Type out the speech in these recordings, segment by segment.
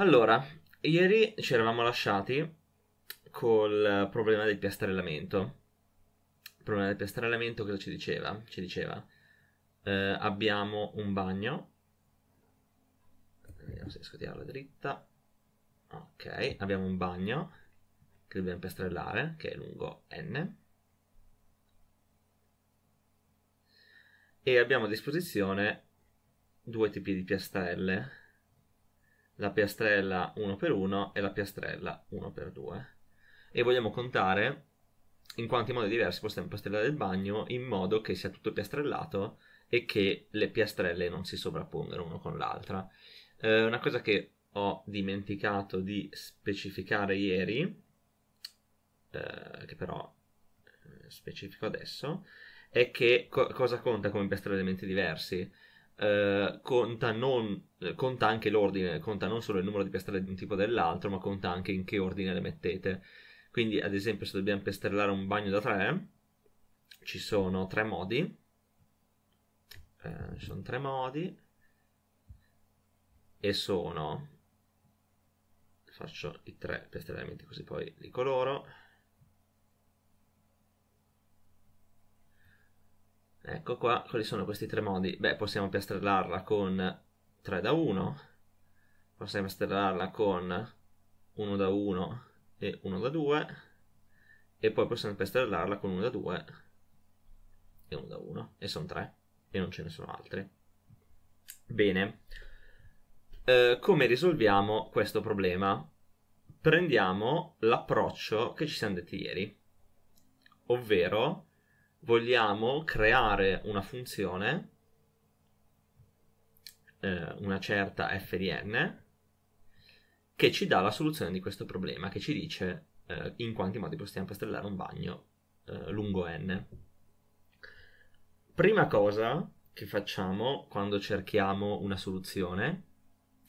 Allora, ieri ci eravamo lasciati col problema del piastrellamento. Il problema del piastrellamento cosa ci diceva? Ci diceva, eh, abbiamo un bagno, vediamo se riesco a tirarla dritta, ok, abbiamo un bagno che dobbiamo piastrellare, che è lungo n, e abbiamo a disposizione due tipi di piastrelle, la piastrella 1 per 1 e la piastrella 1 per 2 e vogliamo contare in quanti modi diversi possiamo piastrellare il bagno in modo che sia tutto piastrellato e che le piastrelle non si sovrappongano una con l'altra. Eh, una cosa che ho dimenticato di specificare ieri, eh, che però eh, specifico adesso, è che co- cosa conta come piastrelle elementi diversi. Eh, conta, non, eh, conta, anche l'ordine, conta non solo il numero di piastrelle di un tipo o dell'altro, ma conta anche in che ordine le mettete. Quindi, ad esempio, se dobbiamo piastrellare un bagno da tre, ci sono tre modi. Eh, sono tre modi. E sono. Faccio i tre piastrellamenti così poi li coloro. Ecco qua, quali sono questi tre modi? Beh, possiamo piastrellarla con 3 da 1, possiamo piastrellarla con 1 da 1 e 1 da 2, e poi possiamo piastrellarla con 1 da 2 e 1 da 1, e sono 3, e non ce ne sono altri. Bene, eh, come risolviamo questo problema? Prendiamo l'approccio che ci siamo detti ieri, ovvero vogliamo creare una funzione, eh, una certa f di n, che ci dà la soluzione di questo problema, che ci dice eh, in quanti modi possiamo pastellare un bagno eh, lungo n. Prima cosa che facciamo quando cerchiamo una soluzione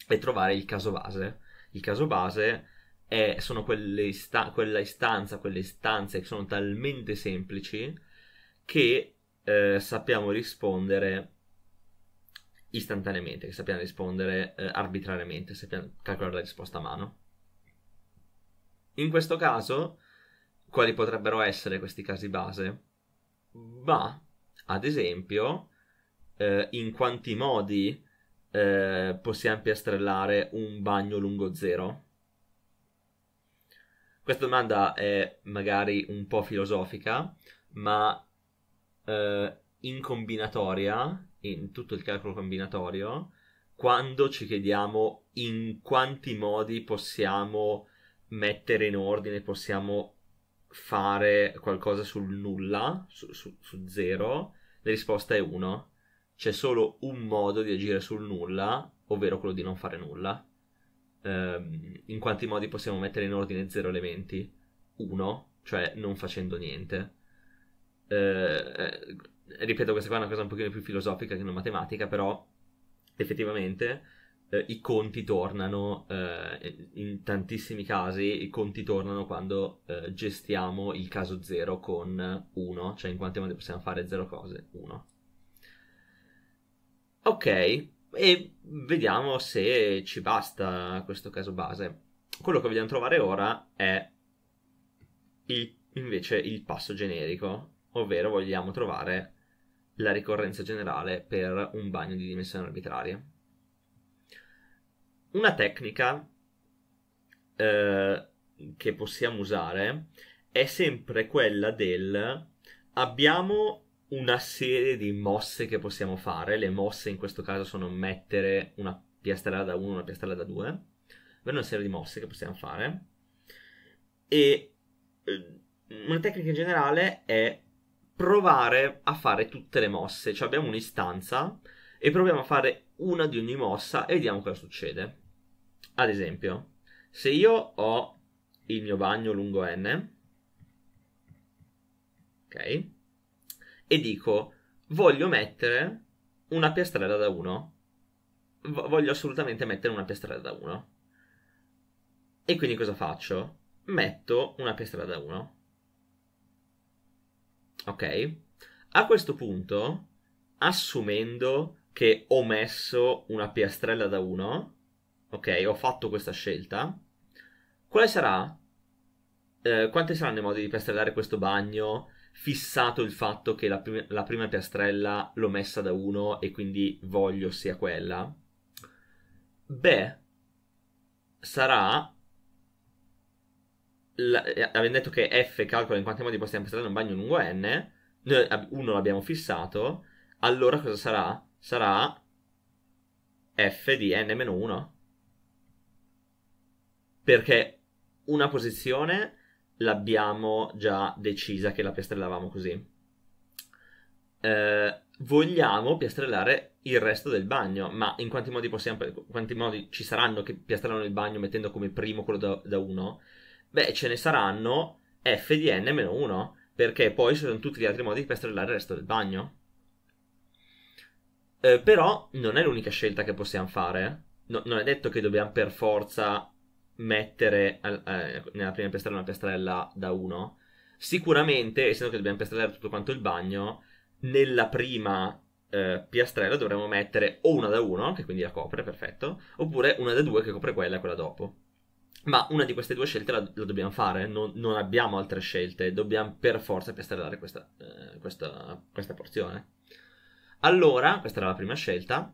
è trovare il caso base. Il caso base è, sono quelle, ista- quella istanza, quelle istanze che sono talmente semplici che eh, sappiamo rispondere istantaneamente, che sappiamo rispondere eh, arbitrariamente, sappiamo calcolare la risposta a mano. In questo caso, quali potrebbero essere questi casi base? Ma, ad esempio, eh, in quanti modi eh, possiamo piastrellare un bagno lungo zero? Questa domanda è magari un po' filosofica, ma eh, in combinatoria, in tutto il calcolo combinatorio, quando ci chiediamo in quanti modi possiamo mettere in ordine, possiamo fare qualcosa sul nulla, su, su, su zero, la risposta è 1. C'è solo un modo di agire sul nulla, ovvero quello di non fare nulla. Ehm, in quanti modi possiamo mettere in ordine zero elementi? 1, cioè non facendo niente. Eh, eh, ripeto, questa qua è una cosa un pochino più filosofica che non matematica, però effettivamente eh, i conti tornano, eh, in tantissimi casi i conti tornano quando eh, gestiamo il caso 0 con 1, cioè in quanti modi possiamo fare 0 cose, 1. Ok, e vediamo se ci basta questo caso base. Quello che vogliamo trovare ora è il, invece il passo generico, ovvero vogliamo trovare la ricorrenza generale per un bagno di dimensioni arbitrarie. Una tecnica eh, che possiamo usare è sempre quella del abbiamo una serie di mosse che possiamo fare, le mosse in questo caso sono mettere una piastrella da 1 e una piastrella da 2, abbiamo una serie di mosse che possiamo fare e eh, una tecnica in generale è provare a fare tutte le mosse. Cioè abbiamo un'istanza e proviamo a fare una di ogni mossa e vediamo cosa succede. Ad esempio, se io ho il mio bagno lungo n, ok, e dico voglio mettere una piastrella da 1, voglio assolutamente mettere una piastrella da 1. E quindi cosa faccio? Metto una piastrella da 1. Ok? A questo punto, assumendo che ho messo una piastrella da 1, ok, ho fatto questa scelta, quale sarà? Eh, quanti saranno i modi di piastrellare questo bagno? Fissato il fatto che la, prim- la prima piastrella l'ho messa da 1 e quindi voglio sia quella? Beh, sarà la, eh, abbiamo detto che f calcola in quanti modi possiamo passare da un bagno lungo n, noi 1 l'abbiamo fissato, allora cosa sarà? Sarà f di n-1. Perché una posizione l'abbiamo già decisa che la piastrellavamo così. Eh, vogliamo piastrellare il resto del bagno, ma in quanti modi, possiamo, quanti modi ci saranno che piastrellano il bagno mettendo come primo quello da 1? Beh, ce ne saranno F di n 1 perché poi ci sono tutti gli altri modi per strillare il resto del bagno. Eh, però non è l'unica scelta che possiamo fare. No, non è detto che dobbiamo per forza mettere eh, nella prima piastrella una piastrella da 1. Sicuramente, essendo che dobbiamo piastrellare tutto quanto il bagno, nella prima eh, piastrella dovremmo mettere o una da 1, che quindi la copre, perfetto, oppure una da 2 che copre quella e quella dopo. Ma una di queste due scelte la, la dobbiamo fare, non, non, abbiamo altre scelte, dobbiamo per forza piastrellare questa, eh, questa, questa porzione. Allora, questa era la prima scelta.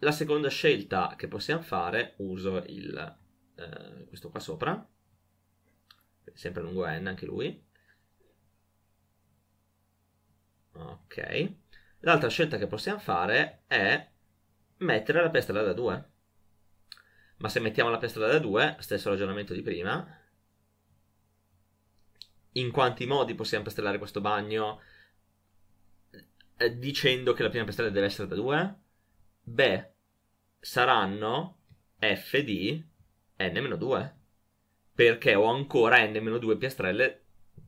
La seconda scelta che possiamo fare, uso il, eh, questo qua sopra, sempre lungo N anche lui. Ok. L'altra scelta che possiamo fare è mettere la piastrella da 2. Ma se mettiamo la piastra da 2, stesso ragionamento di prima, in quanti modi possiamo piastrellare questo bagno eh, dicendo che la prima piastrella deve essere da 2? Beh, saranno f di n-2, perché ho ancora n-2 piastrelle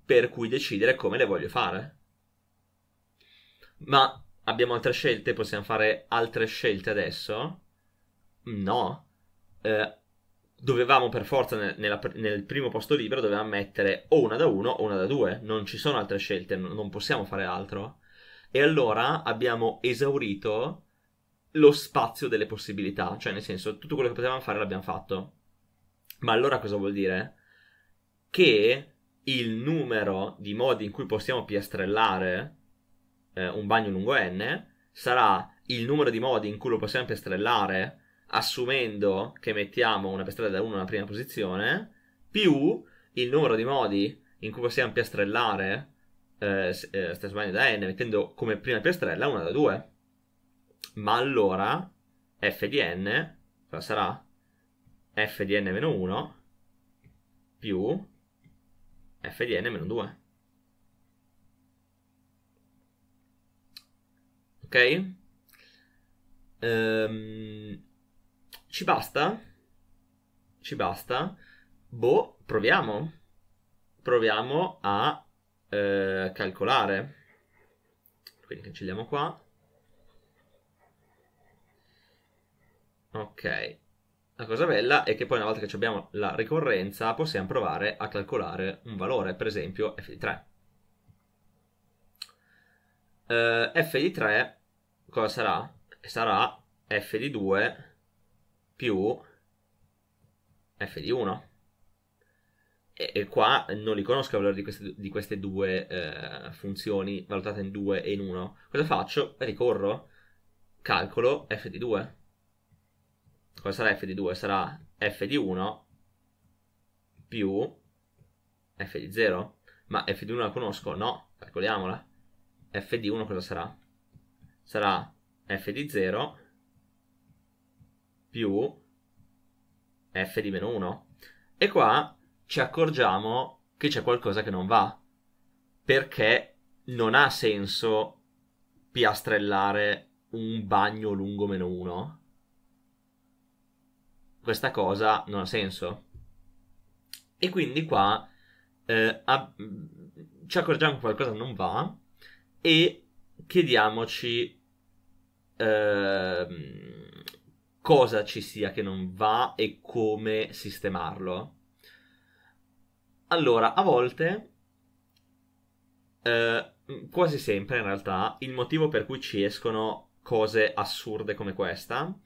per cui decidere come le voglio fare. Ma abbiamo altre scelte? Possiamo fare altre scelte adesso? No, eh, dovevamo per forza nel, nella, nel, primo posto libero dovevamo mettere o una da uno o una da due, non ci sono altre scelte, non possiamo fare altro. E allora abbiamo esaurito lo spazio delle possibilità, cioè nel senso tutto quello che potevamo fare l'abbiamo fatto. Ma allora cosa vuol dire? Che il numero di modi in cui possiamo piastrellare eh, un bagno lungo n sarà il numero di modi in cui lo possiamo piastrellare assumendo che mettiamo una piastrella da 1 alla prima posizione, più il numero di modi in cui possiamo piastrellare eh, eh, stasmani da n, mettendo come prima piastrella una da 2. Ma allora f di n, cosa sarà? f di n-1 più f di n-2. Ok? Um, ci basta? Ci basta? Boh, proviamo. Proviamo a eh, calcolare. Quindi cancelliamo qua. Ok. La cosa bella è che poi una volta che abbiamo la ricorrenza possiamo provare a calcolare un valore, per esempio f di 3. Uh, eh, f di 3 cosa sarà? Sarà f di 2 più f di 1. E, e qua non li conosco i valori di queste, di queste due eh, funzioni valutate in 2 e in 1. Cosa faccio? Ricorro, calcolo f di 2. Cosa sarà f di 2? Sarà f di 1 più f di 0. Ma f di 1 la conosco? No, calcoliamola. f di 1 cosa sarà? Sarà f di 0 più f di meno 1. E qua ci accorgiamo che c'è qualcosa che non va, perché non ha senso piastrellare un bagno lungo meno 1. Questa cosa non ha senso. E quindi qua eh, ab- ci accorgiamo che qualcosa non va e chiediamoci... Eh, cosa ci sia che non va e come sistemarlo. Allora, a volte, eh, quasi sempre in realtà, il motivo per cui ci escono cose assurde come questa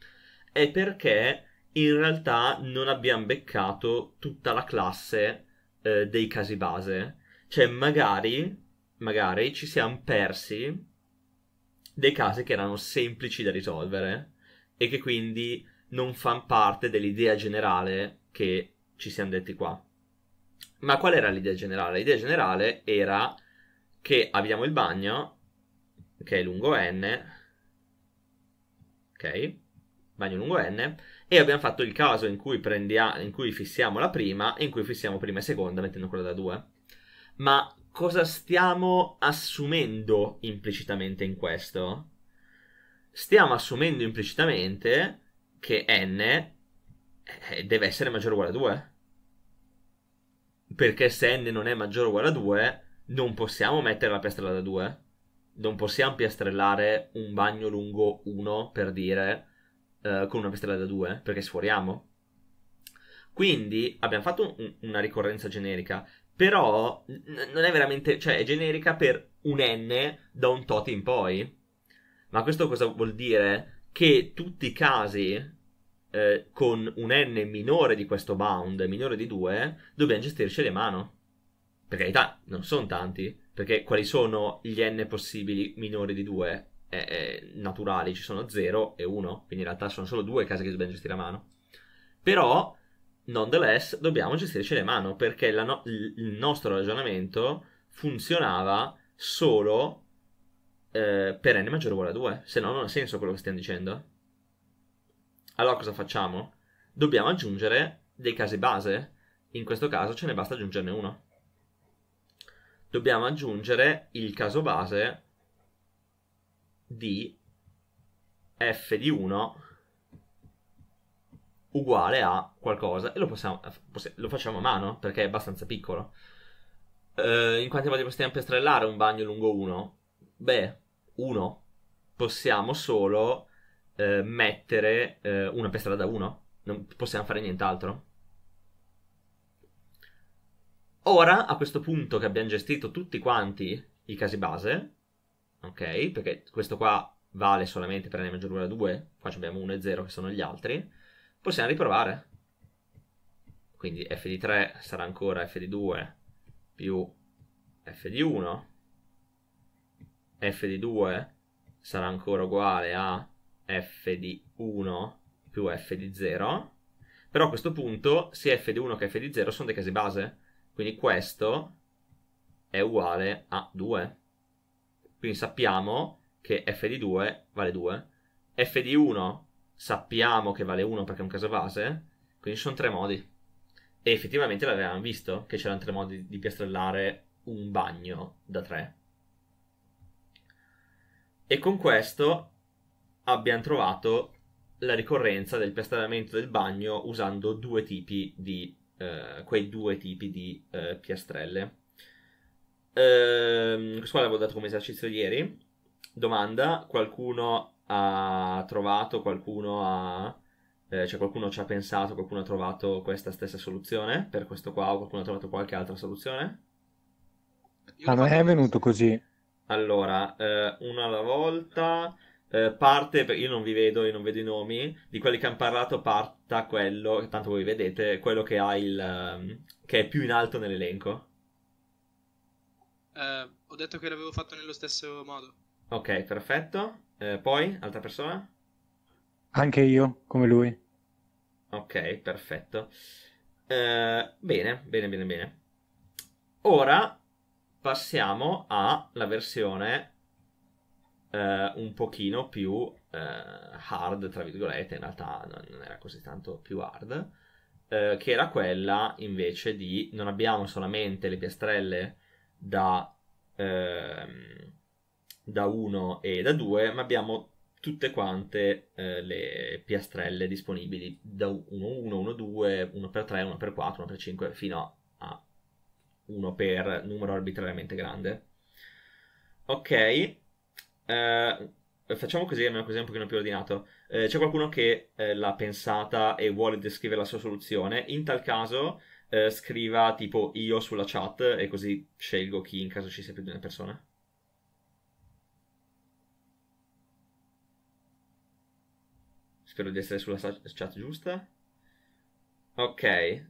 è perché in realtà non abbiamo beccato tutta la classe eh, dei casi base. Cioè, magari, magari ci siamo persi dei casi che erano semplici da risolvere e che quindi non fanno parte dell'idea generale che ci siamo detti qua. Ma qual era l'idea generale? L'idea generale era che abbiamo il bagno, che è lungo n, ok? Bagno lungo n, e abbiamo fatto il caso in cui, prendia- in cui fissiamo la prima e in cui fissiamo prima e seconda mettendo quella da 2. Ma cosa stiamo assumendo implicitamente in questo? stiamo assumendo implicitamente che n eh, eh, deve essere maggiore o uguale a 2. Perché se n non è maggiore o uguale a 2, non possiamo mettere la piastrella da 2. Non possiamo piastrellare un bagno lungo 1 per dire eh, con una piastrella da 2, perché sforiamo. Quindi abbiamo fatto un, una ricorrenza generica, però non è veramente, cioè è generica per un n da un tot in poi ma questo cosa vuol dire? Che tutti i casi eh, con un n minore di questo bound, minore di 2, dobbiamo gestirci a mano. Per carità, non sono tanti, perché quali sono gli n possibili minori di 2? Eh, eh, naturali ci sono 0 e 1, quindi in realtà sono solo due casi che dobbiamo gestire a mano. Però, nonetheless, dobbiamo gestirci a mano, perché no- il nostro ragionamento funzionava solo eh, per n maggiore o uguale a 2, se no non ha senso quello che stiamo dicendo. Allora cosa facciamo? Dobbiamo aggiungere dei casi base, in questo caso ce ne basta aggiungerne uno. Dobbiamo aggiungere il caso base di f di 1 uguale a qualcosa e lo, possiamo, lo facciamo a mano perché è abbastanza piccolo. Eh, in quanti modi possiamo piastrellare un bagno lungo 1? Beh, uno. Possiamo solo eh, mettere eh, una per strada 1. Non possiamo fare nient'altro. Ora, a questo punto che abbiamo gestito tutti quanti i casi base, ok? Perché questo qua vale solamente per n maggiore 1 a 2, qua abbiamo 1 e 0 che sono gli altri, possiamo riprovare. Quindi f di 3 sarà ancora f di 2 più f di 1 f di 2 sarà ancora uguale a f di 1 più f di 0, però a questo punto sia f di 1 che f di 0 sono dei casi base, quindi questo è uguale a 2. Quindi sappiamo che f di 2 vale 2, f di 1 sappiamo che vale 1 perché è un caso base, quindi ci sono tre modi. E effettivamente l'avevamo visto che c'erano tre modi di piastrellare un bagno da 3. E con questo abbiamo trovato la ricorrenza del piastrellamento del bagno usando due tipi di eh, quei due tipi di eh, piastrelle. Ehm, questo qua l'avevo dato come esercizio ieri. Domanda: qualcuno ha trovato, qualcuno ha. Eh, cioè qualcuno ci ha pensato, qualcuno ha trovato questa stessa soluzione per questo qua o qualcuno ha trovato qualche altra soluzione? Ma non è venuto così. Allora, eh, una alla volta. Eh, parte, io non vi vedo, io non vedo i nomi. Di quelli che hanno parlato, parta quello, tanto voi vedete, quello che ha il. Ehm, che è più in alto nell'elenco. Eh, ho detto che l'avevo fatto nello stesso modo. Ok, perfetto. Eh, poi, altra persona? Anche io, come lui. Ok, perfetto. Eh, bene, bene, bene, bene. Ora passiamo alla versione eh, un pochino più eh, hard, tra virgolette, in realtà non era così tanto più hard, eh, che era quella invece di non abbiamo solamente le piastrelle da, ehm, da 1 e da 2, ma abbiamo tutte quante eh, le piastrelle disponibili da 1, 1, 1, 2, 1 per 3, 1 per 4, 1 per 5, fino a uno per numero arbitrariamente grande. Ok, uh, facciamo così, almeno così è un pochino più ordinato. Uh, c'è qualcuno che uh, l'ha pensata e vuole descrivere la sua soluzione. In tal caso scriva tipo io sulla chat e così scelgo chi in caso ci sia più di una persona. Spero di essere sulla chat giusta. Ok,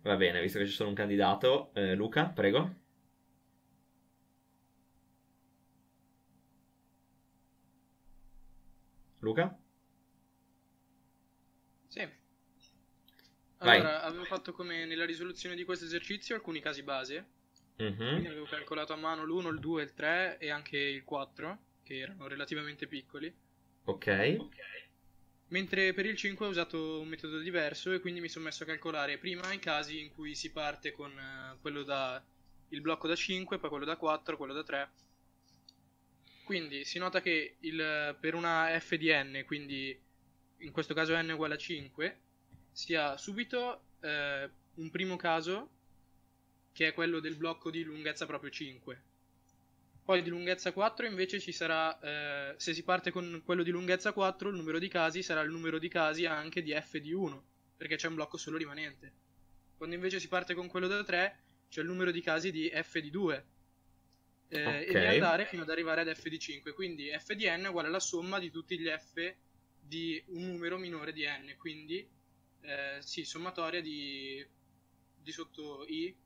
va bene, visto che ci sono un candidato, eh, Luca, prego. Luca? Sì. Allora, Vai. avevo fatto come nella risoluzione di questo esercizio alcuni casi base. Mm-hmm. Quindi avevo calcolato a mano l'1, il 2, il 3 e anche il 4, che erano relativamente piccoli. Ok. Ok. Mentre per il 5 ho usato un metodo diverso e quindi mi sono messo a calcolare prima i casi in cui si parte con eh, quello da il blocco da 5, poi quello da 4, quello da 3. Quindi si nota che il, per una f di n, quindi in questo caso n uguale a 5, si ha subito eh, un primo caso che è quello del blocco di lunghezza proprio 5 poi di lunghezza 4 invece ci sarà, eh, se si parte con quello di lunghezza 4, il numero di casi sarà il numero di casi anche di f di 1, perché c'è un blocco solo rimanente. Quando invece si parte con quello da 3, c'è il numero di casi di f di 2. Eh, okay. E di andare fino ad arrivare ad f di 5. Quindi f di n è uguale alla somma di tutti gli f di un numero minore di n. Quindi, eh, sì, sommatoria di, di sotto i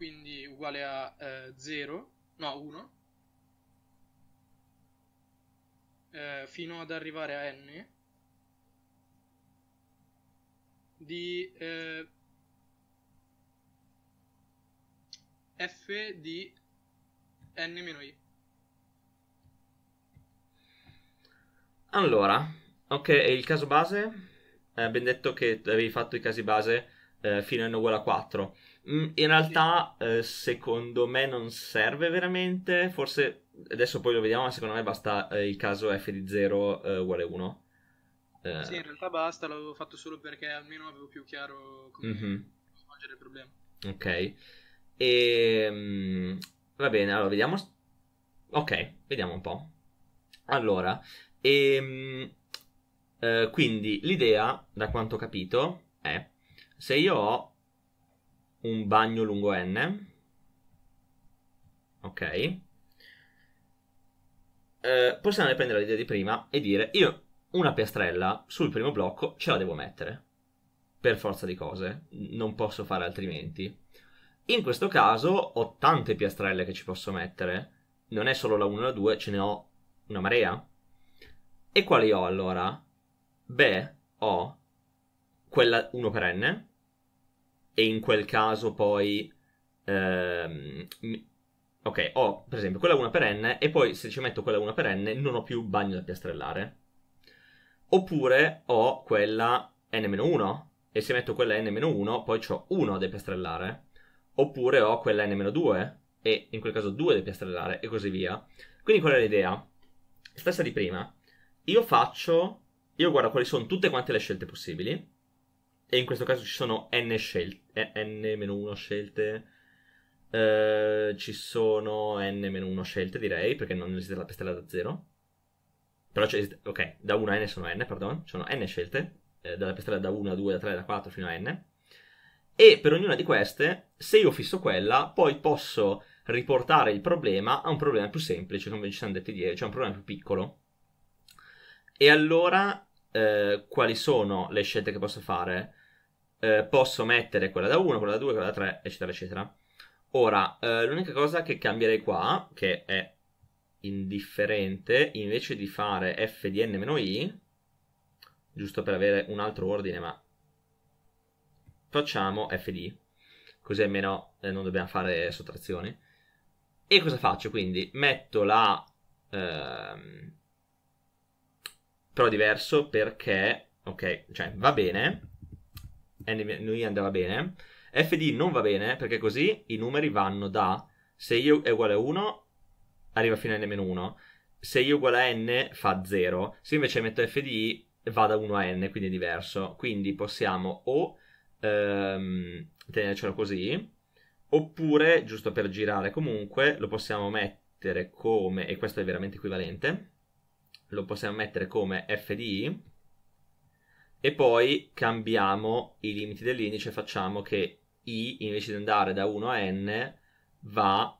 quindi uguale a 0, eh, no 1, eh, fino ad arrivare a n di eh, f di n-i. Allora, ok, il caso base, eh, detto che avevi fatto i casi base eh, fino a n uguale a 4. Mm, in realtà, eh, secondo me, non serve veramente. Forse adesso poi lo vediamo, ma secondo me basta eh, il caso f di 0 eh, uguale 1. Eh. Sì, in realtà basta, l'avevo fatto solo perché almeno avevo più chiaro come mm-hmm. svolgere il problema. Ok. E, ehm, va bene, allora vediamo. Ok, vediamo un po'. Allora, e, ehm, mh, eh, quindi l'idea, da quanto ho capito, è se io ho un bagno lungo n. Ok. Eh, possiamo riprendere l'idea di prima e dire io una piastrella sul primo blocco ce la devo mettere. Per forza di cose, non posso fare altrimenti. In questo caso ho tante piastrelle che ci posso mettere. Non è solo la 1 e la 2, ce ne ho una marea. E quali ho allora? Beh, ho quella 1 per n, e in quel caso poi... Ehm, ok, ho per esempio quella 1 per n e poi se ci metto quella 1 per n non ho più bagno da piastrellare. Oppure ho quella n-1 e se metto quella n-1 poi ho 1 da piastrellare. Oppure ho quella n-2 e in quel caso 2 da piastrellare e così via. Quindi qual è l'idea? Stessa di prima. Io faccio, io guardo quali sono tutte quante le scelte possibili e in questo caso ci sono n, scelte, eh, n-1 scelte, eh, ci sono n-1 scelte direi, perché non esiste la pestella da 0, però c'è, ok, da 1 a n sono n, perdon ci sono n scelte, eh, dalla pestella da 1 a 2, da 3, da 4 fino a n, e per ognuna di queste, se io fisso quella, poi posso riportare il problema a un problema più semplice, come ci siamo detti ieri, cioè un problema più piccolo. E allora, eh, quali sono le scelte che posso fare? eh, posso mettere quella da 1, quella da 2, quella da 3, eccetera, eccetera. Ora, eh, l'unica cosa che cambierei qua, che è indifferente, invece di fare f di n-i, giusto per avere un altro ordine, ma facciamo f di, così almeno eh, non dobbiamo fare sottrazioni. E cosa faccio quindi? Metto la... Ehm, però diverso perché, ok, cioè va bene, NVNI andrà bene, FD non va bene perché così i numeri vanno da se io è uguale a 1 arriva fino a n-1, se io uguale a n fa 0, se invece metto FD va da 1 a n, quindi è diverso, quindi possiamo o ehm, tenercelo così, oppure, giusto per girare comunque, lo possiamo mettere come, e questo è veramente equivalente, lo possiamo mettere come FDI e poi cambiamo i limiti dell'indice, facciamo che i invece di andare da 1 a n va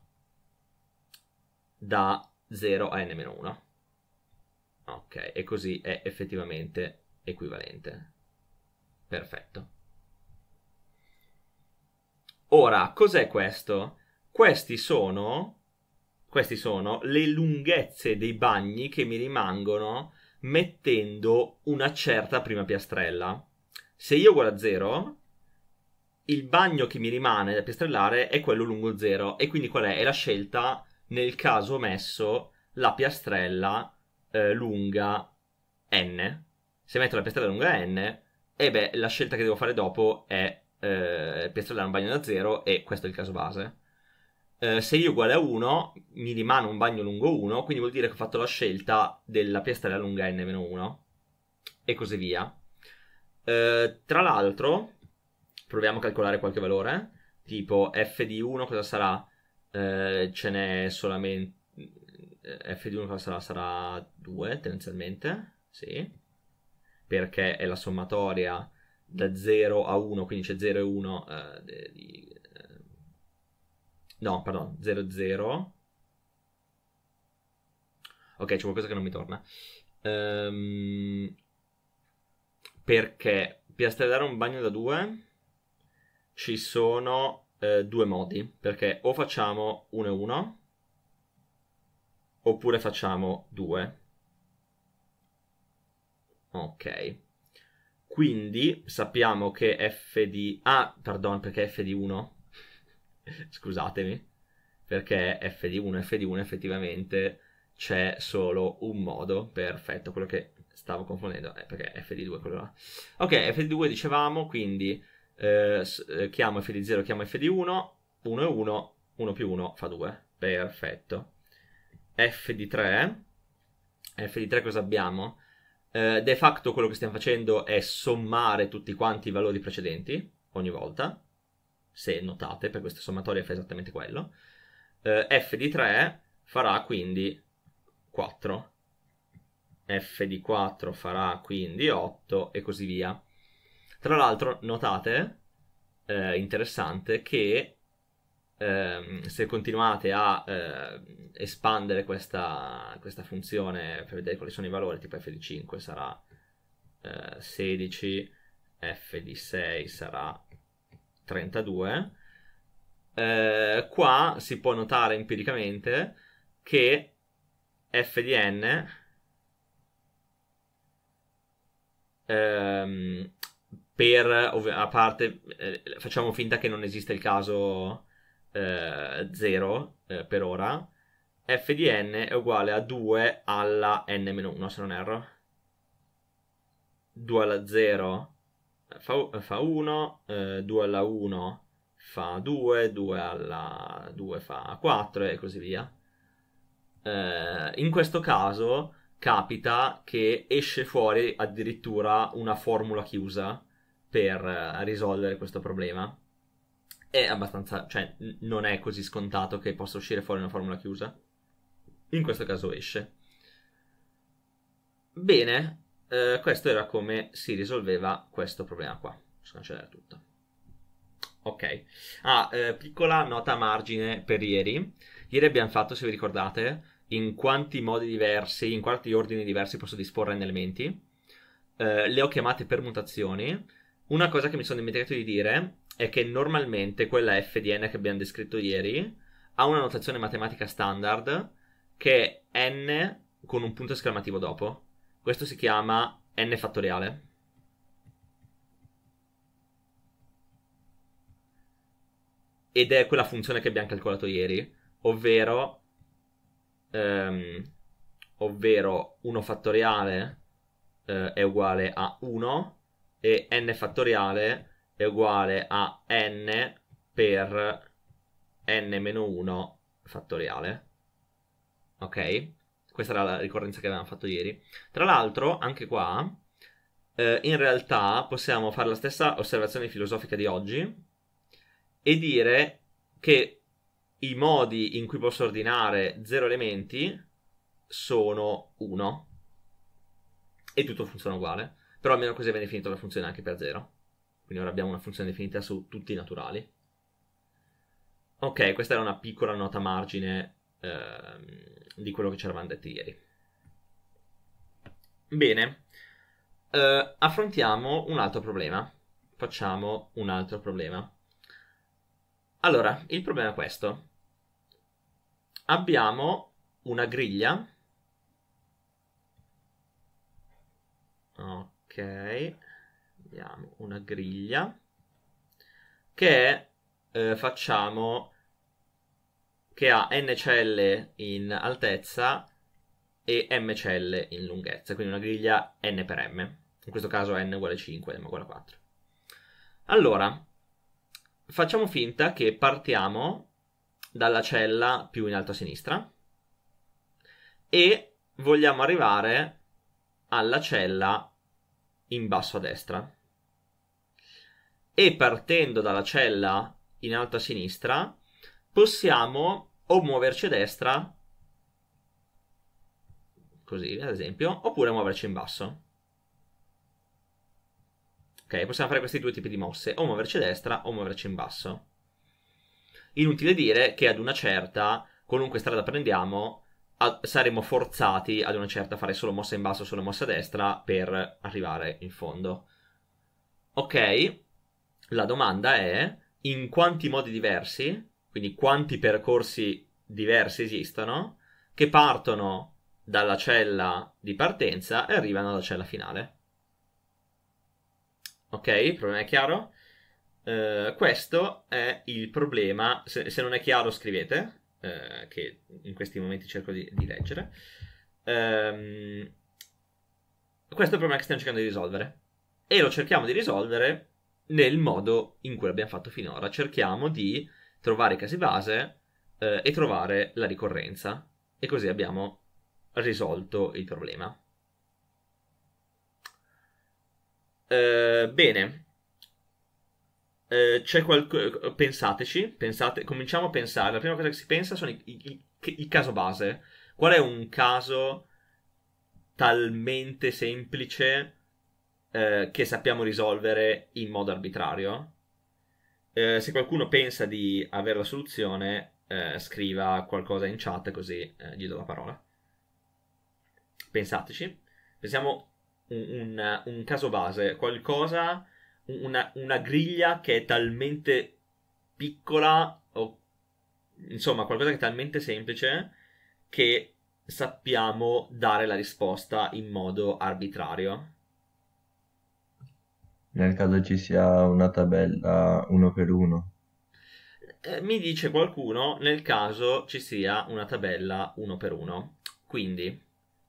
da 0 a n-1. Ok, e così è effettivamente equivalente. Perfetto. Ora, cos'è questo? Questi sono, questi sono le lunghezze dei bagni che mi rimangono mettendo una certa prima piastrella. Se io uguale a 0, il bagno che mi rimane da piastrellare è quello lungo 0. E quindi qual è? È la scelta nel caso ho messo la piastrella eh, lunga n. Se metto la piastrella lunga n, e eh beh, la scelta che devo fare dopo è eh, piastrellare un bagno da 0 e questo è il caso base eh, se i uguale a 1 mi rimane un bagno lungo 1, quindi vuol dire che ho fatto la scelta della piastrella lunga n-1 e così via. Eh, tra l'altro, proviamo a calcolare qualche valore, eh. tipo f di 1 cosa sarà? Eh, ce n'è solamente... Eh, f di 1 cosa sarà? Sarà 2 tendenzialmente, sì, perché è la sommatoria da 0 a 1, quindi c'è 0 e 1 eh, di No, pardon, 00. Ok, c'è qualcosa che non mi torna. Um, perché piastrellare un bagno da due ci sono eh, due modi. Perché o facciamo 1-1 oppure facciamo 2. Ok. Quindi sappiamo che f di... Ah, pardon, perché f di 1 Scusatemi, perché FD1, FD1 effettivamente c'è solo un modo perfetto, quello che stavo confondendo è eh, perché FD2 è quello là. Ok, FD2 dicevamo, quindi eh, eh chiamo FD0, chiamo FD1, 1 e 1, 1 più 1 fa 2, perfetto. FD3, FD3 cosa abbiamo? Eh, de facto quello che stiamo facendo è sommare tutti quanti i valori precedenti ogni volta se notate, per questa sommatoria fa esattamente quello. Eh, f di 3 farà quindi 4, f di 4 farà quindi 8 e così via. Tra l'altro notate, eh, interessante, che eh, se continuate a eh, espandere questa, questa, funzione per vedere quali sono i valori, tipo f di 5 sarà 16, eh, f di 6 sarà 32, eh, qua si può notare empiricamente che f di n ehm, per, a parte, eh, facciamo finta che non esista il caso 0 eh, eh, per ora, f di n è uguale a 2 alla n-1, se non erro. 2 alla 0 fa 1, 2 eh, alla 1 fa 2, 2 alla 2 fa 4 e così via. Eh, in questo caso capita che esce fuori addirittura una formula chiusa per eh, risolvere questo problema. È abbastanza, cioè non è così scontato che possa uscire fuori una formula chiusa. In questo caso esce. Bene, eh, questo era come si risolveva questo problema qua. Posso tutto. Ok. Ah, eh, piccola nota a margine per ieri. Ieri abbiamo fatto, se vi ricordate, in quanti modi diversi, in quanti ordini diversi posso disporre in elementi. Eh, le ho chiamate permutazioni. Una cosa che mi sono dimenticato di dire è che normalmente quella FDN che abbiamo descritto ieri ha una notazione matematica standard che è n con un punto esclamativo dopo questo si chiama n fattoriale. Ed è quella funzione che abbiamo calcolato ieri, ovvero, ehm, ovvero 1 fattoriale eh, è uguale a 1 e n fattoriale è uguale a n per n-1 fattoriale. Ok? Questa era la ricorrenza che avevamo fatto ieri. Tra l'altro, anche qua, eh, in realtà possiamo fare la stessa osservazione filosofica di oggi e dire che i modi in cui posso ordinare zero elementi sono uno. e tutto funziona uguale. Però almeno così viene finita la funzione anche per zero. Quindi ora abbiamo una funzione definita su tutti i naturali. Ok, questa era una piccola nota margine Ehm, di quello che ci eravamo detti ieri. Bene, eh, affrontiamo un altro problema. Facciamo un altro problema. Allora, il problema è questo. Abbiamo una griglia. Ok, abbiamo una griglia che eh, facciamo che ha NCL in altezza e m MCL in lunghezza, quindi una griglia N per M. In questo caso N uguale 5, M uguale 4. Allora, facciamo finta che partiamo dalla cella più in alto a sinistra e vogliamo arrivare alla cella in basso a destra. E partendo dalla cella in alto a sinistra possiamo o muoverci a destra, così ad esempio, oppure muoverci in basso. Ok, possiamo fare questi due tipi di mosse, o muoverci a destra o muoverci in basso. Inutile dire che ad una certa, qualunque strada prendiamo, a- saremo forzati ad una certa a fare solo mossa in basso, solo mossa a destra per arrivare in fondo. Ok, la domanda è in quanti modi diversi quindi quanti percorsi diversi esistono, che partono dalla cella di partenza e arrivano alla cella finale. Ok, il problema è chiaro? Uh, questo è il problema, se, se non è chiaro scrivete, uh, che in questi momenti cerco di, di leggere. Um, questo è il problema che stiamo cercando di risolvere e lo cerchiamo di risolvere nel modo in cui l'abbiamo fatto finora. Cerchiamo di trovare i casi base eh, e trovare la ricorrenza. E così abbiamo risolto il problema. Eh, bene, eh, c'è qualcosa. Pensateci, pensate, cominciamo a pensare. La prima cosa che si pensa sono i, i, i, i caso base. Qual è un caso talmente semplice eh, che sappiamo risolvere in modo arbitrario? Eh, se qualcuno pensa di avere la soluzione, eh, scriva qualcosa in chat così eh, gli do la parola. Pensateci. Pensiamo un, un, un caso base, qualcosa, una, una, griglia che è talmente piccola o insomma qualcosa che è talmente semplice che sappiamo dare la risposta in modo arbitrario nel caso ci sia una tabella uno per uno. Eh, mi dice qualcuno nel caso ci sia una tabella uno per uno, quindi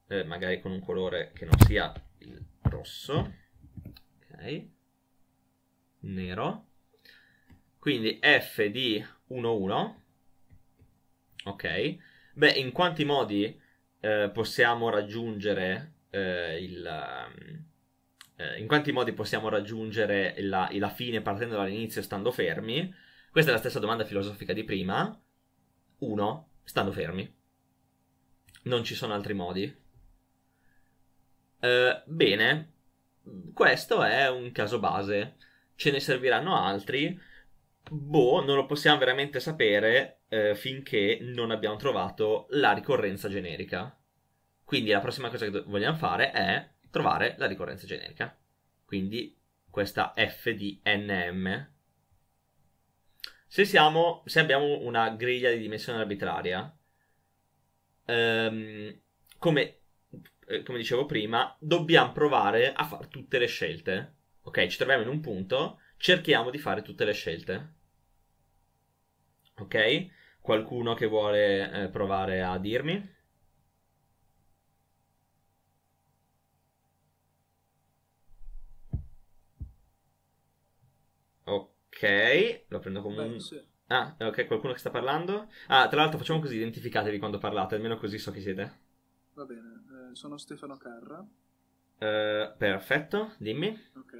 eh, magari con un colore che non sia il rosso, ok, nero, quindi f di 1 1, ok, beh in quanti modi eh, possiamo raggiungere eh, il ehm, eh, in quanti modi possiamo raggiungere la, la fine partendo dall'inizio e stando fermi? Questa è la stessa domanda filosofica di prima. Uno, stando fermi. Non ci sono altri modi. Eh, bene, questo è un caso base. Ce ne serviranno altri. Boh, non lo possiamo veramente sapere eh, finché non abbiamo trovato la ricorrenza generica. Quindi la prossima cosa che vogliamo fare è trovare la ricorrenza generica. Quindi questa f di nm. Se, siamo, se abbiamo una griglia di dimensione arbitraria, ehm, come, eh, come dicevo prima, dobbiamo provare a fare tutte le scelte. Ok, ci troviamo in un punto, cerchiamo di fare tutte le scelte. Ok? Qualcuno che vuole eh, provare a dirmi? Ok, lo prendo come un... Sì. Ah, ok, qualcuno che sta parlando? Ah, tra l'altro facciamo così, identificatevi quando parlate, almeno così so chi siete. Va bene, eh, sono Stefano Carra. Eh, perfetto, dimmi. Ok,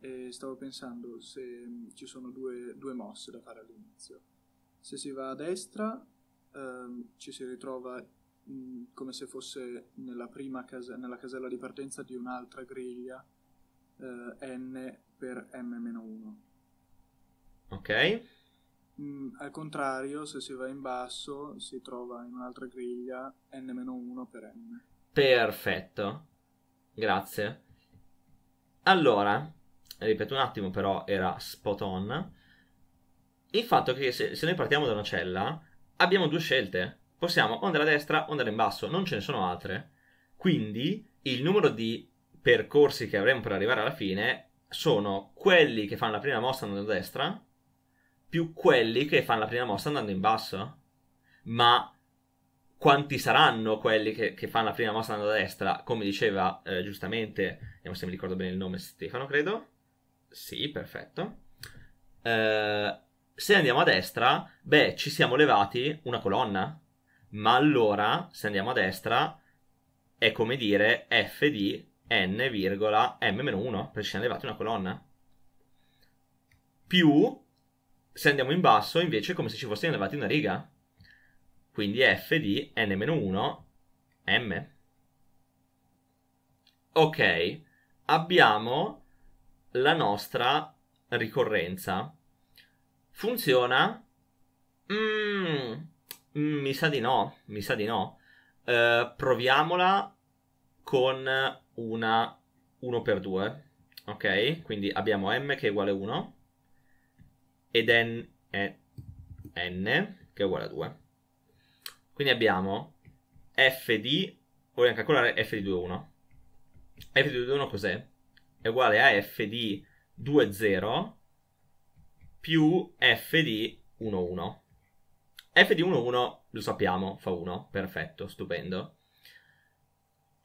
e stavo pensando se mm, ci sono due, due mosse da fare all'inizio. Se si va a destra ehm, ci si ritrova mh, mm, come se fosse nella, prima case- nella casella di partenza di un'altra griglia eh, N per M-1 Ok. Mm, al contrario, se si va in basso, si trova in un'altra griglia n-1 per n. Perfetto. Grazie. Allora, ripeto un attimo, però era spot on. Il fatto è che se, se noi partiamo da una cella, abbiamo due scelte. Possiamo o andare a destra o andare in basso, non ce ne sono altre. Quindi il numero di percorsi che avremo per arrivare alla fine sono quelli che fanno la prima mossa andando a destra più quelli che fanno la prima mossa andando in basso. Ma quanti saranno quelli che, che fanno la prima mossa andando a destra? Come diceva eh, giustamente, vediamo eh, se mi ricordo bene il nome, Stefano, credo. Sì, perfetto. Eh, se andiamo a destra, beh, ci siamo levati una colonna. Ma allora, se andiamo a destra, è come dire f di n, m-1, perché ci siamo levati una colonna. Più se andiamo in basso, invece, è come se ci fosse elevati una riga. Quindi f di n-1 m. Ok, abbiamo la nostra ricorrenza. Funziona? Mm, mi sa di no, mi sa di no. Uh, proviamola con una 1 per 2. Ok, quindi abbiamo m che è uguale a 1 ed n è n che è uguale a 2. Quindi abbiamo f di, vogliamo calcolare f di 2, 1. f di 2, 1 cos'è? È uguale a f di 2, 0 più f di 1, 1. f di 1, 1 lo sappiamo, fa 1, perfetto, stupendo.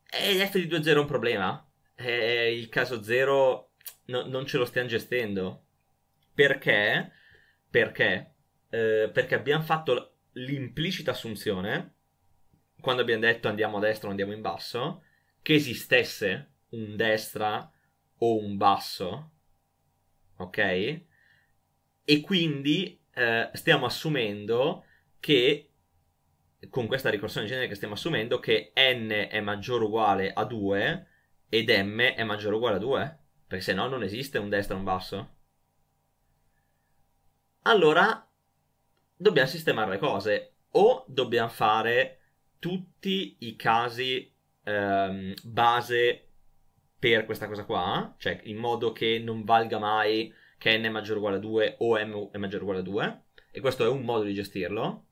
E f di 2, 0 è un problema? E eh, il caso 0 no, non ce lo stiamo gestendo. Perché? Perché? Eh, perché abbiamo fatto l'implicita assunzione, quando abbiamo detto andiamo a destra o andiamo in basso, che esistesse un destra o un basso, ok? E quindi eh, stiamo assumendo che, con questa ricorsione generica stiamo assumendo, che n è maggiore o uguale a 2 ed m è maggiore o uguale a 2, perché se no non esiste un destra o un basso allora dobbiamo sistemare le cose o dobbiamo fare tutti i casi ehm, base per questa cosa qua, cioè in modo che non valga mai che n è maggiore o uguale a 2 o m è maggiore o uguale a 2, e questo è un modo di gestirlo,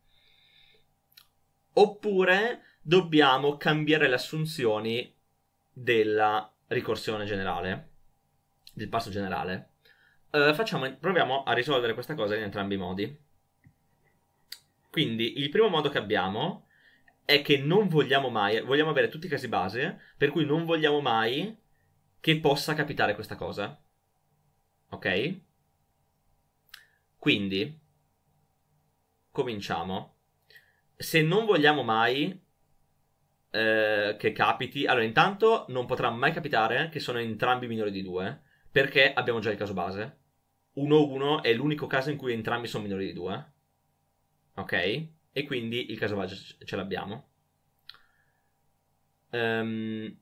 oppure dobbiamo cambiare le assunzioni della ricorsione generale, del passo generale. Eh, facciamo, proviamo a risolvere questa cosa in entrambi i modi. Quindi il primo modo che abbiamo è che non vogliamo mai, vogliamo avere tutti i casi base, per cui non vogliamo mai che possa capitare questa cosa. Ok? Quindi, cominciamo. Se non vogliamo mai eh, che capiti, allora intanto non potrà mai capitare che sono entrambi minori di 2 perché abbiamo già il caso base. 1-1 è l'unico caso in cui entrambi sono minori di 2. Ok? E quindi il caso base ce l'abbiamo. Um,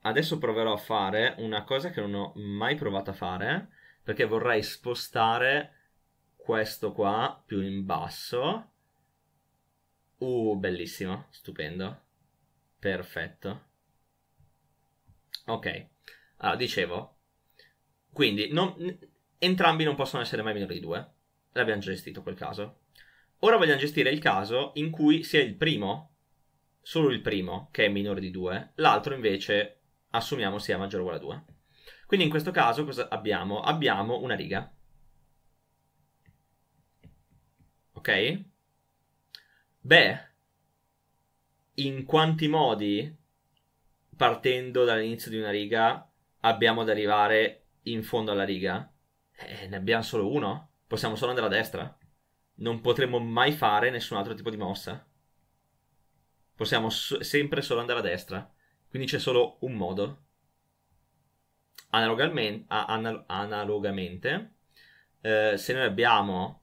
adesso proverò a fare una cosa che non ho mai provato a fare. Perché vorrei spostare questo qua più in basso. Uh, bellissimo, stupendo. Perfetto. Ok, allora dicevo, quindi non, entrambi non possono essere mai meno di due. L'abbiamo gestito quel caso. Ora vogliamo gestire il caso in cui sia il primo, solo il primo, che è minore di 2, l'altro invece assumiamo sia maggiore o uguale a 2. Quindi in questo caso cosa abbiamo? Abbiamo una riga. Ok? Beh, in quanti modi, partendo dall'inizio di una riga, abbiamo ad arrivare in fondo alla riga? Eh, ne abbiamo solo uno? Possiamo solo andare a destra? Non potremo mai fare nessun altro tipo di mossa. Possiamo so- sempre solo andare a destra. Quindi c'è solo un modo. Analogamente, anal- analogamente eh, se noi abbiamo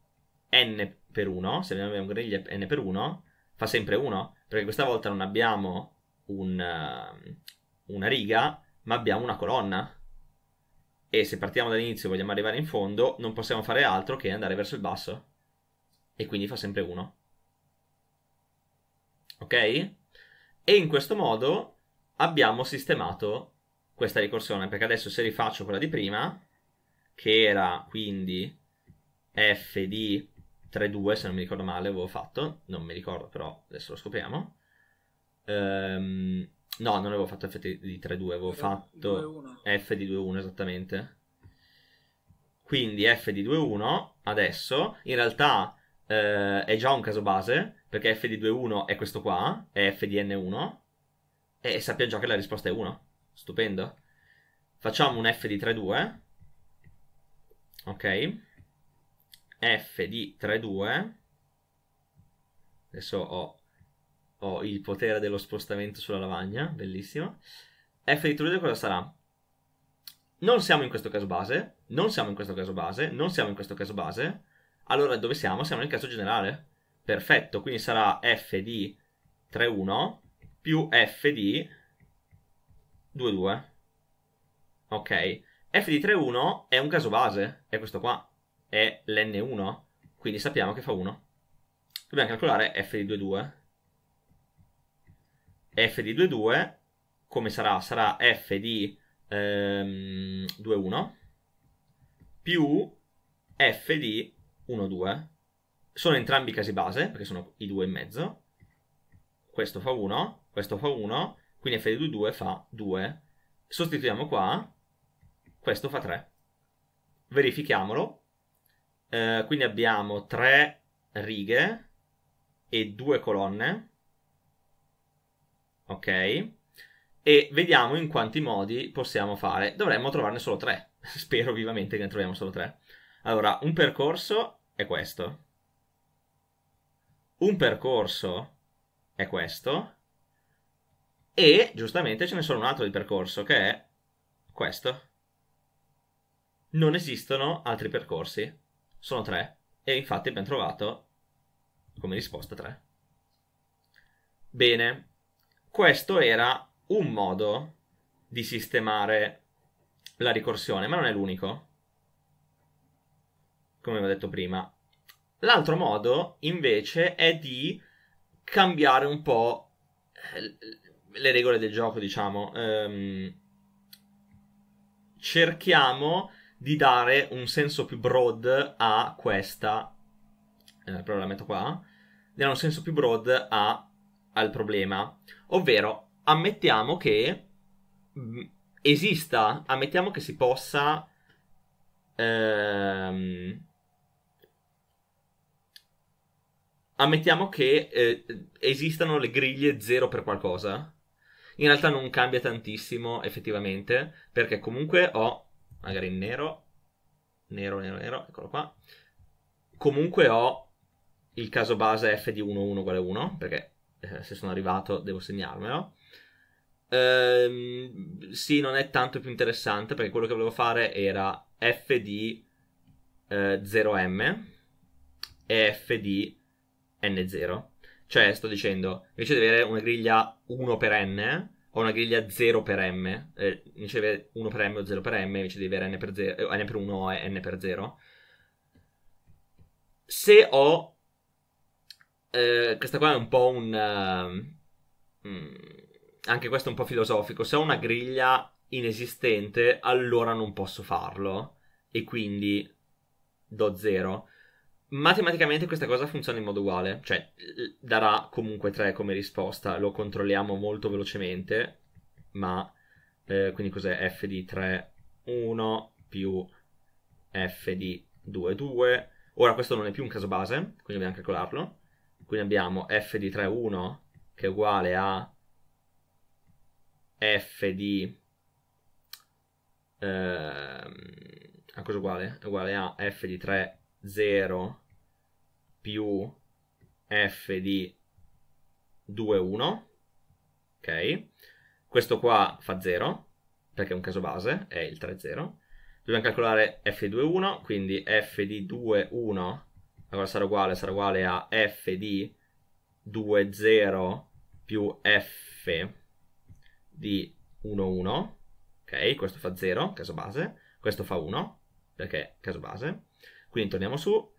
n per 1, se noi abbiamo griglia n per 1, fa sempre 1, perché questa volta non abbiamo un, ehm, una riga, ma abbiamo una colonna e se partiamo dall'inizio e vogliamo arrivare in fondo, non possiamo fare altro che andare verso il basso. E quindi fa sempre 1. Ok? E in questo modo abbiamo sistemato questa ricorsione, perché adesso se rifaccio quella di prima, che era quindi f di 3 se non mi ricordo male, avevo fatto, non mi ricordo però, adesso lo scopriamo. Ehm, No, non avevo fatto F di 3-2, avevo Era fatto 2 F di 2-1 esattamente. Quindi F di 2-1 adesso in realtà eh, è già un caso base perché F di 2-1 è questo qua, è F di N1 e sappiamo già che la risposta è 1. Stupendo. Facciamo un F di 3-2. Ok. F di 3-2. Adesso ho ho il potere dello spostamento sulla lavagna, bellissimo. F di Trude cosa sarà? Non siamo in questo caso base, non siamo in questo caso base, non siamo in questo caso base. Allora dove siamo? Siamo nel caso generale. Perfetto, quindi sarà F di 3-1 più F di 2-2. Ok, F di 3-1 è un caso base, è questo qua, è l'N1, quindi sappiamo che fa 1. Dobbiamo calcolare F di 2-2 f di 2, 2, come sarà? Sarà f di ehm, 2, 1, più f di 1, 2. Sono entrambi casi base, perché sono i due in mezzo. Questo fa 1, questo fa 1, quindi f di 2, 2 fa 2. Sostituiamo qua, questo fa 3. Verifichiamolo. Eh, quindi abbiamo 3 righe e 2 colonne ok? E vediamo in quanti modi possiamo fare. Dovremmo trovarne solo tre. Spero vivamente che ne troviamo solo tre. Allora, un percorso è questo. Un percorso è questo. E giustamente ce ne sono un altro di percorso che è questo. Non esistono altri percorsi. Sono tre. E infatti abbiamo trovato come risposta 3. Bene, questo era un modo di sistemare la ricorsione, ma non è l'unico. Come ho detto prima. L'altro modo, invece, è di cambiare un po' eh, le regole del gioco, diciamo. Ehm, cerchiamo di dare un senso più broad a questa. Eh, però la metto qua. Dare un senso più broad a al problema, ovvero ammettiamo che mm, esista, ammettiamo che si possa ehm, ammettiamo che eh, esistano le griglie zero per qualcosa. In realtà non cambia tantissimo effettivamente, perché comunque ho magari in nero nero nero nero, eccolo qua. Comunque ho il caso base f di 1 1 uguale 1, perché eh, se sono arrivato devo segnarmelo. Ehm, sì, non è tanto più interessante perché quello che volevo fare era f di eh, 0m e f di n0. Cioè, sto dicendo, invece di avere una griglia 1 per n, ho una griglia 0 per m, eh, invece di avere 1 per m o 0 per m, invece di avere n per, 0, eh, n per 1 e n per 0. Se ho eh, questa qua è un po' un... Uh, anche questo è un po' filosofico. Se ho una griglia inesistente, allora non posso farlo. E quindi do zero. Matematicamente questa cosa funziona in modo uguale, cioè darà comunque 3 come risposta, lo controlliamo molto velocemente, ma eh, quindi cos'è f di 3, 1 più f di 2, 2. Ora questo non è più un caso base, quindi dobbiamo calcolarlo. Quindi abbiamo f di 3, 1 che è uguale a f di... Eh, a cosa uguale? È uguale a f di 3, 0 più f di 2, 1. Ok? Questo qua fa 0 perché è un caso base, è il 3, 0. Dobbiamo calcolare f di 2, 1, quindi f di 2, 1 allora sarà uguale, sarà uguale a f di 2, 0 più f di 1, 1, ok? Questo fa 0, caso base, questo fa 1, perché caso base. Quindi torniamo su,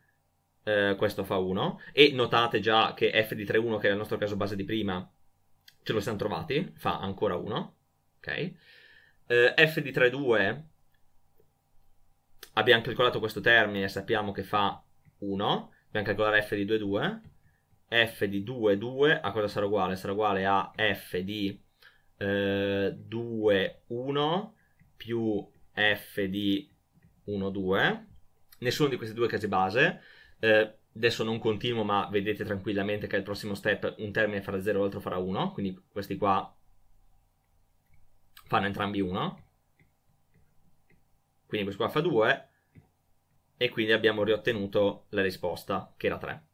eh, questo fa 1, e notate già che f di 3, 1, che era il nostro caso base di prima, ce lo siamo trovati, fa ancora 1, ok? Eh, f di 3, 2, abbiamo calcolato questo termine sappiamo che fa 1, dobbiamo calcolare f di 2, 2, f di 2, 2 a cosa sarà uguale? Sarà uguale a f di eh, 2, 1 più f di 1, 2. Nessuno di questi due casi base. Eh, adesso non continuo, ma vedete tranquillamente che al prossimo step un termine farà 0 e l'altro farà 1, quindi questi qua fanno entrambi 1. Quindi questo qua fa 2 e quindi abbiamo riottenuto la risposta che era 3.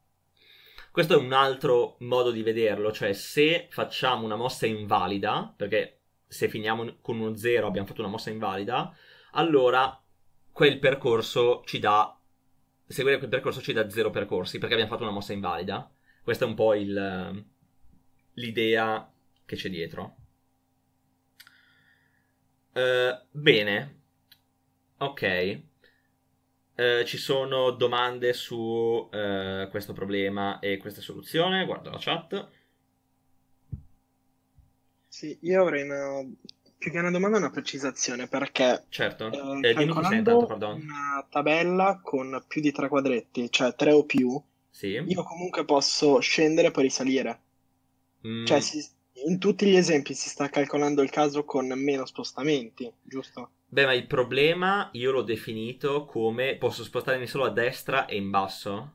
Questo è un altro modo di vederlo, cioè se facciamo una mossa invalida, perché se finiamo con uno 0 abbiamo fatto una mossa invalida, allora quel percorso ci dà seguire quel percorso ci dà 0 percorsi perché abbiamo fatto una mossa invalida. Questa è un po' il, l'idea che c'è dietro. Uh, bene, ok eh, ci sono domande su eh, questo problema e questa soluzione, guardo la chat. Sì, io avrei una, più che una domanda una precisazione perché certo. eh, eh, calcolando intanto, una tabella con più di tre quadretti, cioè tre o più, sì. io comunque posso scendere e poi risalire. Mm. Cioè, si, in tutti gli esempi si sta calcolando il caso con meno spostamenti, giusto? Beh, ma il problema io l'ho definito come posso spostarmi solo a destra e in basso.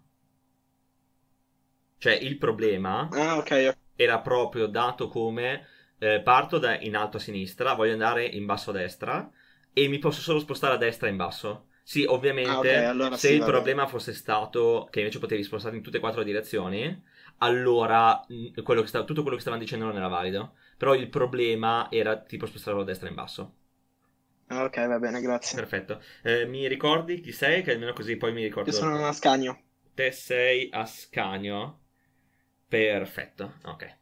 Cioè, il problema ah, okay. era proprio dato come eh, parto da in alto a sinistra, voglio andare in basso a destra e mi posso solo spostare a destra e in basso. Sì, ovviamente, ah, okay, allora se sì, il vabbè. problema fosse stato che invece potevi spostarti in tutte e quattro le direzioni, allora mm, quello sta- tutto quello che stavano dicendo non era valido. Però il problema era tipo spostarlo a destra e in basso. Ah, ok, va bene, grazie. Perfetto. Eh, mi ricordi chi sei? Che almeno così poi mi ricordo. Io sono Ascanio. Te sei Ascanio. Perfetto, ok.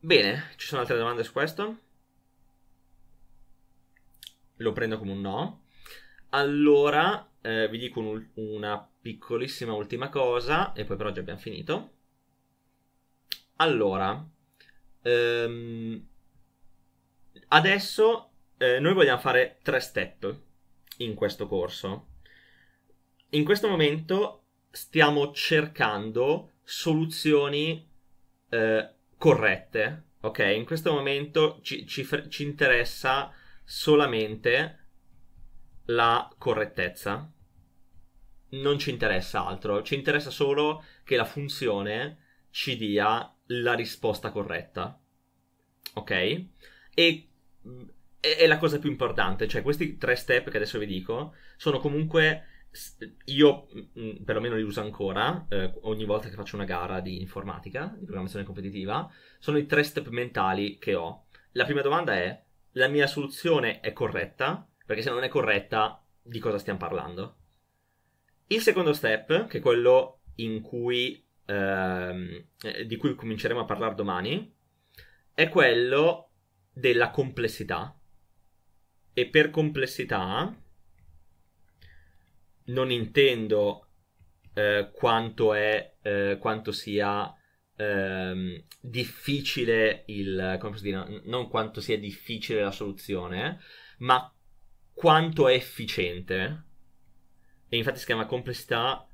Bene, ci sono altre domande su questo? Lo prendo come un no. Allora, eh, vi dico un, una piccolissima ultima cosa, e poi però già abbiamo finito. Allora, ehm, adesso eh, noi vogliamo fare tre step in questo corso. In questo momento stiamo cercando soluzioni eh, corrette, ok? In questo momento ci, ci, ci interessa solamente la correttezza. Non ci interessa altro, ci interessa solo che la funzione ci dia la risposta corretta. Ok? E è, è la cosa più importante, cioè questi tre step che adesso vi dico sono comunque io mm, mm, perlomeno li uso ancora eh, ogni volta che faccio una gara di informatica, di programmazione competitiva, sono i tre step mentali che ho. La prima domanda è: la mia soluzione è corretta? Perché se non è corretta, di cosa stiamo parlando? Il secondo step, che è quello cui, ehm, eh, di cui cominceremo a parlare domani, è quello della complessità e per complessità non intendo eh, quanto, è, eh, quanto sia eh, difficile il come posso dire, non quanto sia difficile la soluzione, ma quanto è efficiente. E infatti si chiama complessità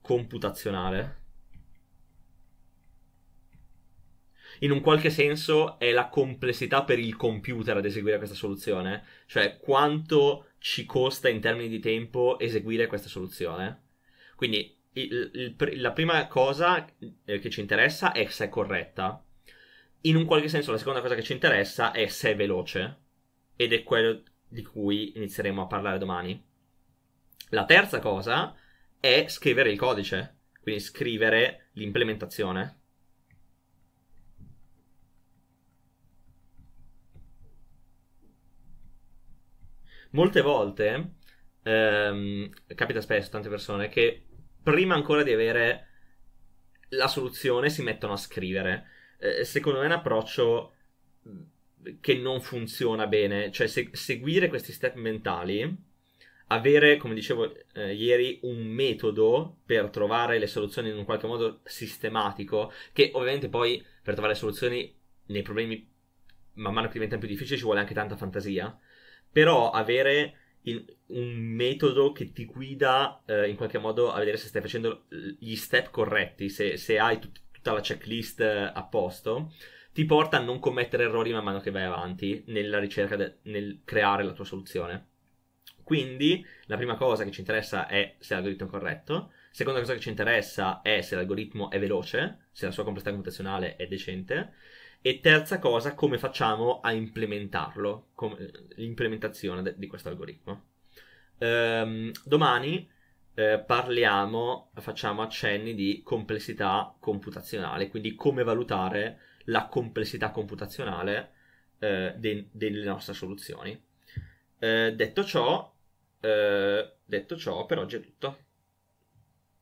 computazionale in un qualche senso è la complessità per il computer ad eseguire questa soluzione, cioè quanto ci costa in termini di tempo eseguire questa soluzione. Quindi il, il, la prima cosa eh, che ci interessa è se è corretta. In un qualche senso la seconda cosa che ci interessa è se è veloce ed è quello di cui inizieremo a parlare domani. La terza cosa è scrivere il codice, quindi scrivere l'implementazione Molte volte ehm, capita spesso a tante persone che prima ancora di avere la soluzione si mettono a scrivere. Eh, secondo me è un approccio che non funziona bene, cioè se- seguire questi step mentali, avere, come dicevo eh, ieri, un metodo per trovare le soluzioni in un qualche modo sistematico, che ovviamente poi per trovare soluzioni nei problemi man mano che diventano più difficili ci vuole anche tanta fantasia però avere il, un metodo che ti guida eh, in qualche modo a vedere se stai facendo gli step corretti, se, se hai tut- tutta la checklist eh, a posto, ti porta a non commettere errori man mano che vai avanti nella ricerca, de- nel creare la tua soluzione. Quindi la prima cosa che ci interessa è se l'algoritmo è corretto, seconda cosa che ci interessa è se l'algoritmo è veloce, se la sua complessità computazionale è decente e terza cosa, come facciamo a implementarlo, eh, l'implementazione de- di questo algoritmo. Ehm, domani eh, parliamo, facciamo accenni di complessità computazionale, quindi come valutare la complessità computazionale eh, de- delle nostre soluzioni. Eh, detto, ciò, eh, detto ciò, per oggi è tutto.